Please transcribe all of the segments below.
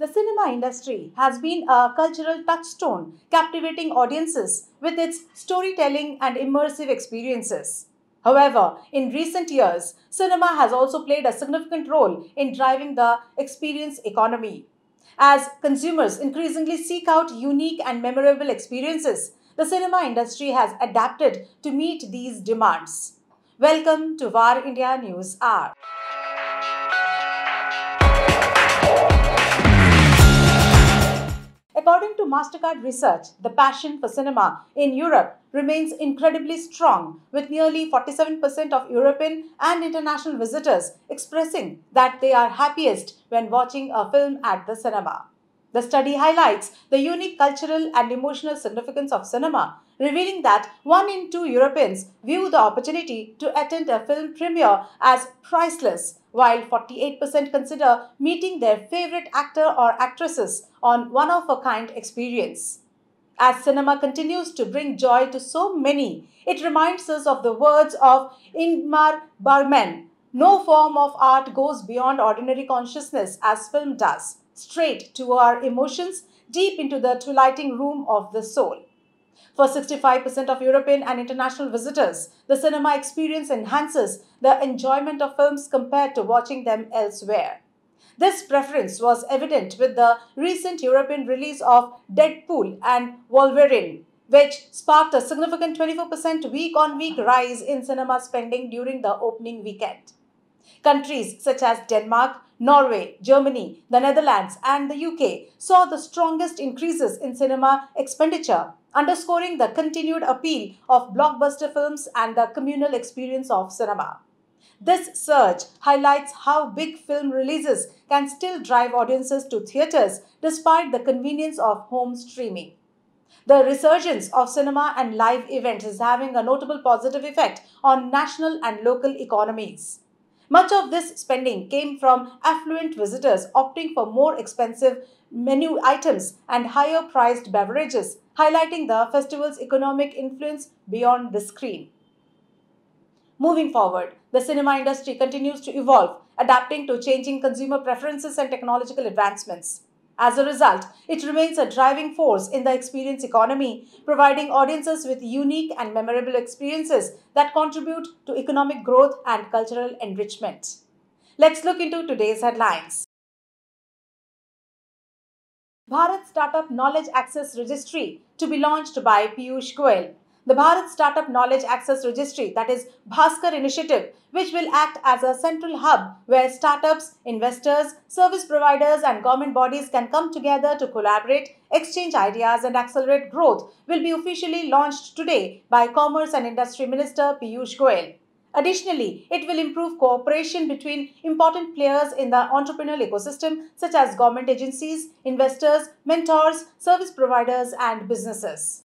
The cinema industry has been a cultural touchstone, captivating audiences with its storytelling and immersive experiences. However, in recent years, cinema has also played a significant role in driving the experience economy. As consumers increasingly seek out unique and memorable experiences, the cinema industry has adapted to meet these demands. Welcome to VAR India News R. According to MasterCard research, the passion for cinema in Europe remains incredibly strong, with nearly 47% of European and international visitors expressing that they are happiest when watching a film at the cinema. The study highlights the unique cultural and emotional significance of cinema, revealing that one in two Europeans view the opportunity to attend a film premiere as priceless, while 48% consider meeting their favorite actor or actresses on one of a kind experience. As cinema continues to bring joy to so many, it reminds us of the words of Ingmar Bergman no form of art goes beyond ordinary consciousness as film does straight to our emotions deep into the twilighting room of the soul. For 65% of European and international visitors, the cinema experience enhances the enjoyment of films compared to watching them elsewhere. This preference was evident with the recent European release of Deadpool and Wolverine, which sparked a significant 24% week-on-week rise in cinema spending during the opening weekend. Countries such as Denmark, Norway, Germany, the Netherlands and the UK saw the strongest increases in cinema expenditure, underscoring the continued appeal of blockbuster films and the communal experience of cinema. This surge highlights how big film releases can still drive audiences to theatres despite the convenience of home streaming. The resurgence of cinema and live events is having a notable positive effect on national and local economies. Much of this spending came from affluent visitors opting for more expensive menu items and higher priced beverages, highlighting the festival's economic influence beyond the screen. Moving forward, the cinema industry continues to evolve, adapting to changing consumer preferences and technological advancements. As a result, it remains a driving force in the experience economy, providing audiences with unique and memorable experiences that contribute to economic growth and cultural enrichment. Let's look into today's headlines. Bharat Startup Knowledge Access Registry to be launched by Piyush Goyal the Bharat Startup Knowledge Access Registry, that is Bhaskar Initiative, which will act as a central hub where startups, investors, service providers and government bodies can come together to collaborate, exchange ideas and accelerate growth, will be officially launched today by Commerce and Industry Minister Piyush Goyal. Additionally, it will improve cooperation between important players in the entrepreneurial ecosystem such as government agencies, investors, mentors, service providers and businesses.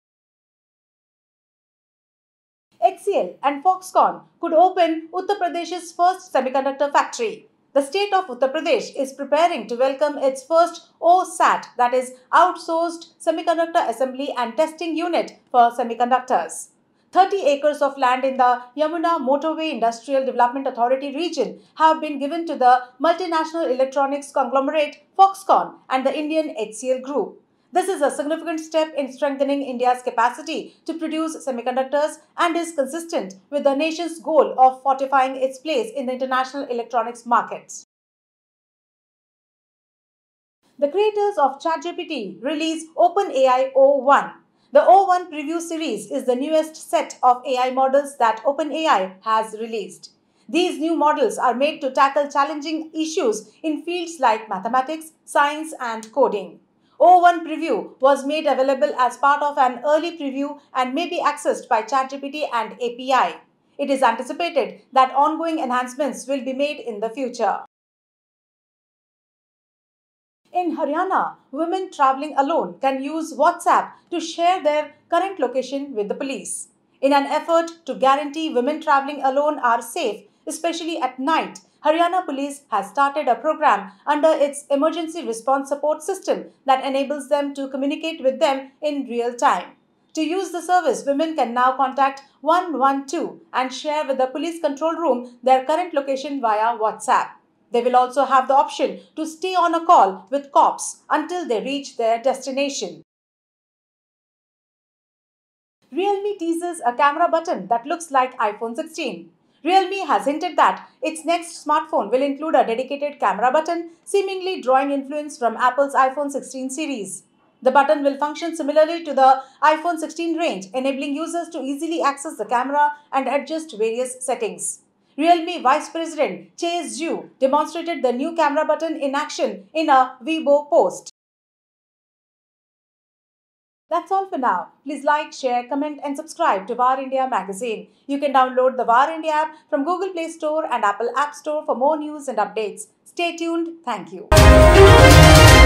HCL and Foxconn could open Uttar Pradesh's first semiconductor factory. The state of Uttar Pradesh is preparing to welcome its first OSAT, that is Outsourced Semiconductor Assembly and Testing Unit for Semiconductors. 30 acres of land in the Yamuna Motorway Industrial Development Authority region have been given to the multinational electronics conglomerate Foxconn and the Indian HCL Group. This is a significant step in strengthening India's capacity to produce semiconductors and is consistent with the nation's goal of fortifying its place in the international electronics markets. The creators of ChatGPT release OpenAI O1. The O1 preview series is the newest set of AI models that OpenAI has released. These new models are made to tackle challenging issues in fields like mathematics, science, and coding. O1 Preview was made available as part of an early preview and may be accessed by ChatGPT and API. It is anticipated that ongoing enhancements will be made in the future. In Haryana, women travelling alone can use WhatsApp to share their current location with the police. In an effort to guarantee women travelling alone are safe, especially at night, Haryana Police has started a program under its Emergency Response Support System that enables them to communicate with them in real time. To use the service, women can now contact 112 and share with the police control room their current location via WhatsApp. They will also have the option to stay on a call with cops until they reach their destination. Realme teases a camera button that looks like iPhone 16. Realme has hinted that its next smartphone will include a dedicated camera button, seemingly drawing influence from Apple's iPhone 16 series. The button will function similarly to the iPhone 16 range, enabling users to easily access the camera and adjust various settings. Realme Vice President Chase Zhu demonstrated the new camera button in action in a Weibo post. That's all for now. Please like, share, comment and subscribe to VAR India magazine. You can download the VAR India app from Google Play Store and Apple App Store for more news and updates. Stay tuned. Thank you.